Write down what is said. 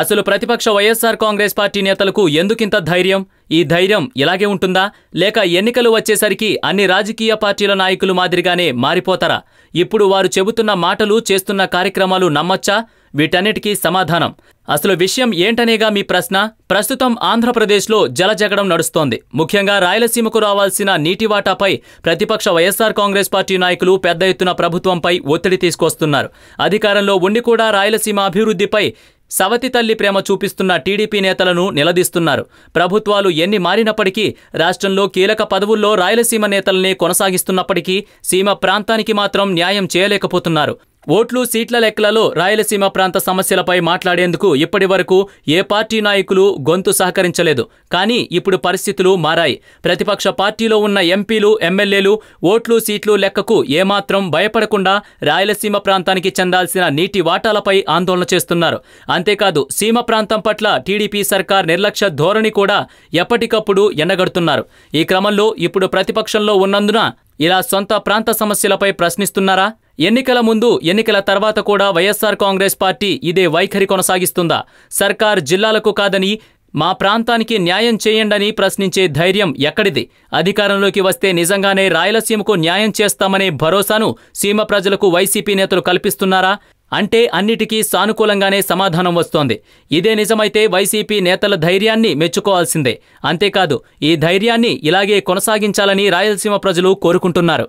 అసలు ప్రతిపక్ష వైఎస్సార్ కాంగ్రెస్ పార్టీ నేతలకు ఎందుకింత ధైర్యం ఈ ధైర్యం ఇలాగే ఉంటుందా లేక ఎన్నికలు వచ్చేసరికి అన్ని రాజకీయ పార్టీల నాయకులు మాదిరిగానే మారిపోతారా ఇప్పుడు వారు చెబుతున్న మాటలు చేస్తున్న కార్యక్రమాలు నమ్మొచ్చా వీటన్నిటికీ సమాధానం అసలు విషయం ఏంటనేగా మీ ప్రశ్న ప్రస్తుతం ఆంధ్రప్రదేశ్లో జలజగడం నడుస్తోంది ముఖ్యంగా రాయలసీమకు రావాల్సిన నీటి వాటాపై ప్రతిపక్ష వైఎస్సార్ కాంగ్రెస్ పార్టీ నాయకులు పెద్ద ఎత్తున ప్రభుత్వంపై ఒత్తిడి తీసుకొస్తున్నారు అధికారంలో ఉండి కూడా రాయలసీమ అభివృద్ధిపై సవతి తల్లి ప్రేమ చూపిస్తున్న టీడీపీ నేతలను నిలదీస్తున్నారు ప్రభుత్వాలు ఎన్ని మారినప్పటికీ రాష్ట్రంలో కీలక పదవుల్లో రాయలసీమ నేతలనే కొనసాగిస్తున్నప్పటికీ సీమ ప్రాంతానికి మాత్రం న్యాయం చేయలేకపోతున్నారు ఓట్లు సీట్ల లెక్కలలో రాయలసీమ ప్రాంత సమస్యలపై మాట్లాడేందుకు ఇప్పటి వరకు ఏ పార్టీ నాయకులు గొంతు సహకరించలేదు కానీ ఇప్పుడు పరిస్థితులు మారాయి ప్రతిపక్ష పార్టీలో ఉన్న ఎంపీలు ఎమ్మెల్యేలు ఓట్లు సీట్లు లెక్కకు ఏమాత్రం భయపడకుండా రాయలసీమ ప్రాంతానికి చెందాల్సిన నీటి వాటాలపై ఆందోళన చేస్తున్నారు అంతేకాదు సీమ ప్రాంతం పట్ల టీడీపీ సర్కార్ నిర్లక్ష్య ధోరణి కూడా ఎప్పటికప్పుడు ఎన్నగడుతున్నారు ఈ క్రమంలో ఇప్పుడు ప్రతిపక్షంలో ఉన్నందున ఇలా సొంత ప్రాంత సమస్యలపై ప్రశ్నిస్తున్నారా ఎన్నికల ముందు ఎన్నికల తర్వాత కూడా వైఎస్ఆర్ కాంగ్రెస్ పార్టీ ఇదే వైఖరి కొనసాగిస్తుందా సర్కార్ జిల్లాలకు కాదని మా ప్రాంతానికి న్యాయం చేయండని ప్రశ్నించే ధైర్యం ఎక్కడిది అధికారంలోకి వస్తే నిజంగానే రాయలసీమకు న్యాయం చేస్తామనే భరోసాను సీమ ప్రజలకు వైసీపీ నేతలు కల్పిస్తున్నారా అంటే అన్నిటికీ సానుకూలంగానే సమాధానం వస్తోంది ఇదే నిజమైతే వైసీపీ నేతల ధైర్యాన్ని మెచ్చుకోవాల్సిందే అంతేకాదు ఈ ధైర్యాన్ని ఇలాగే కొనసాగించాలని రాయలసీమ ప్రజలు కోరుకుంటున్నారు